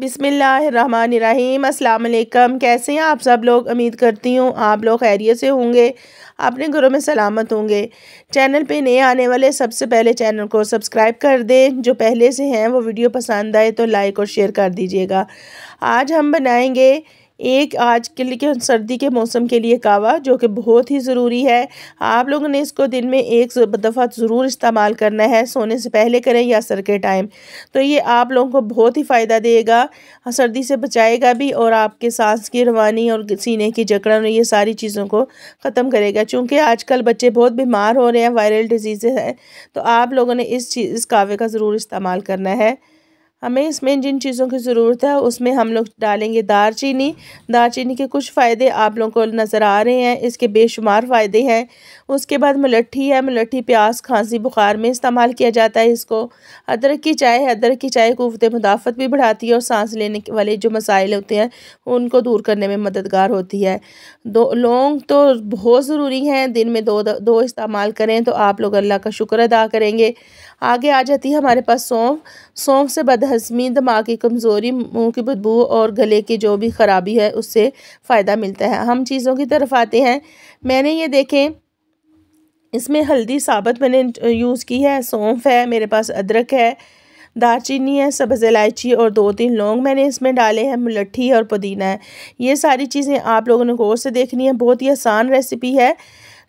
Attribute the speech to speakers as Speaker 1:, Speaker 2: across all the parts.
Speaker 1: बिसमीम अल्लाम कैसे हैं आप सब लोग उम्मीद करती हूँ आप लोग खैरियत से होंगे अपने घरों में सलामत होंगे चैनल पे नए आने वाले सबसे पहले चैनल को सब्सक्राइब कर दें जो पहले से हैं वो वीडियो पसंद आए तो लाइक और शेयर कर दीजिएगा आज हम बनाएंगे एक आज के लिए सर्दी के मौसम के लिए कावा जो कि बहुत ही ज़रूरी है आप लोगों ने इसको दिन में एक दफ़ा ज़रूर इस्तेमाल करना है सोने से पहले करें या सर के टाइम तो ये आप लोगों को बहुत ही फ़ायदा देगा सर्दी से बचाएगा भी और आपके सांस की रवानी और सीने की जकड़न ये सारी चीज़ों को ख़त्म करेगा चूँकि आज बच्चे बहुत बीमार हो रहे हैं वायरल डिजीज़ हैं तो आप लोगों ने इस चीज़ इस कावे का ज़रूर इस्तेमाल करना है हमें इसमें जिन चीज़ों की ज़रूरत है उसमें हम लोग डालेंगे दार चीनी दार चीनी के कुछ फ़ायदे आप लोगों को नज़र आ रहे हैं इसके बेशुमार फ़ायदे हैं उसके बाद मलट्ठी है मलट्ठी प्यास खांसी बुखार में इस्तेमाल किया जाता है इसको अदरक की चाय है अदरक की चाय कुत मुदाफ़त भी बढ़ाती है और सांस लेने वाले जो मसाइल होते हैं उनको दूर करने में मददगार होती है दो लौंग तो बहुत ज़रूरी हैं दिन में दो दो इस्तेमाल करें तो आप लोग अल्लाह का शुक्र अदा करेंगे आगे आ जाती है हमारे पास सौंफ सौंफ से बद हजमी दिमाग की कमज़ोरी मुंह की बदबू और गले की जो भी ख़राबी है उससे फ़ायदा मिलता है हम चीज़ों की तरफ आते हैं मैंने ये देखें इसमें हल्दी साबत मैंने यूज़ की है सौंफ है मेरे पास अदरक है दालचीनी है सब्ज़ इलायची और दो तीन लौंग मैंने इसमें डाले हैं मुलट्ठी और पुदीना है ये सारी चीज़ें आप लोगों ने गौर से देखनी है बहुत ही आसान रेसिपी है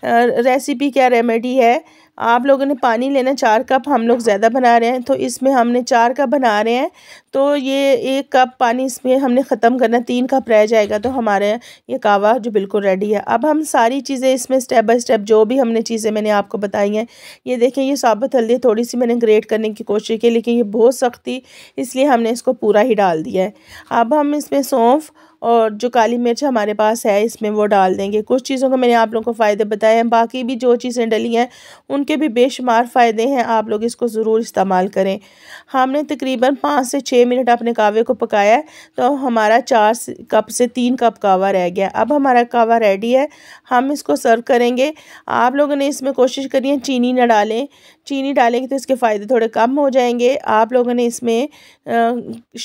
Speaker 1: रेसिपी क्या रेमेडी है आप लोगों ने पानी लेना चार कप हम लोग ज़्यादा बना रहे हैं तो इसमें हमने चार कप बना रहे हैं तो ये एक कप पानी इसमें हमने ख़त्म करना तीन कप रह जाएगा तो हमारे ये कावा जो बिल्कुल रेडी है अब हम सारी चीज़ें इसमें स्टेप बाय स्टेप जो भी हमने चीज़ें मैंने आपको बताई हैं ये देखें ये साबुत हल्दी थोड़ी सी मैंने ग्रेट करने की कोशिश की लेकिन ये बहुत सख्त थी इसलिए हमने इसको पूरा ही डाल दिया है अब हम इसमें सौंफ और जो काली मिर्च हमारे पास है इसमें वो डाल देंगे कुछ चीज़ों का मैंने आप लोगों को फ़ायदे बताए हैं बाकी भी जो चीज़ें डली हैं उनके भी बेशुमार फ़ायदे हैं आप लोग इसको ज़रूर इस्तेमाल करें हमने तकरीबन पाँच से छः मिनट अपने कावे को पकाया है तो हमारा चार कप से तीन कप कावा रह गया अब हमारा कावा रेडी है हम इसको सर्व करेंगे आप लोगों ने इसमें कोशिश करी है चीनी ना डालें चीनी डालेंगे तो इसके फ़ायदे थोड़े कम हो जाएंगे आप लोगों ने इसमें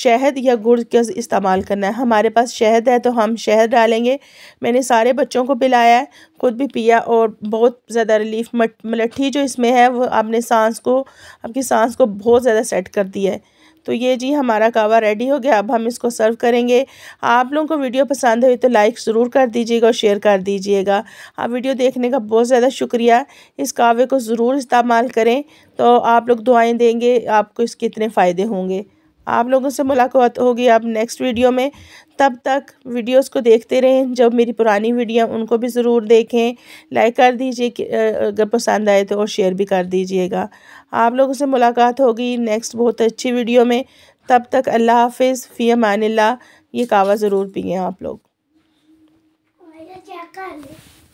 Speaker 1: शहद या गुड़ का इस्तेमाल करना है हमारे पास शहद है तो हम शहद डालेंगे मैंने सारे बच्चों को पिलाया है ख़ुद भी पिया और बहुत ज़्यादा रिलीफ मलट्ठी जो इसमें है वो आपने सांस को आपकी सांस को बहुत ज़्यादा सेट कर दिया है तो ये जी हमारा कावा रेडी हो गया अब हम इसको सर्व करेंगे आप लोगों को वीडियो पसंद हुई तो लाइक ज़रूर कर दीजिएगा और शेयर कर दीजिएगा आप वीडियो देखने का बहुत ज़्यादा शुक्रिया इस कावे को ज़रूर इस्तेमाल करें तो आप लोग दुआएं देंगे आपको इसके इतने फ़ायदे होंगे आप लोगों से मुलाकात होगी अब नेक्स्ट वीडियो में तब तक वीडियोस को देखते रहें जब मेरी पुरानी वीडियो उनको भी ज़रूर देखें लाइक कर दीजिए अगर पसंद आए तो और शेयर भी कर दीजिएगा आप लोगों से मुलाकात होगी नेक्स्ट बहुत अच्छी वीडियो में तब तक अल्लाह हाफिज़ फ़ी ला ये कावा ज़रूर पिए आप लोग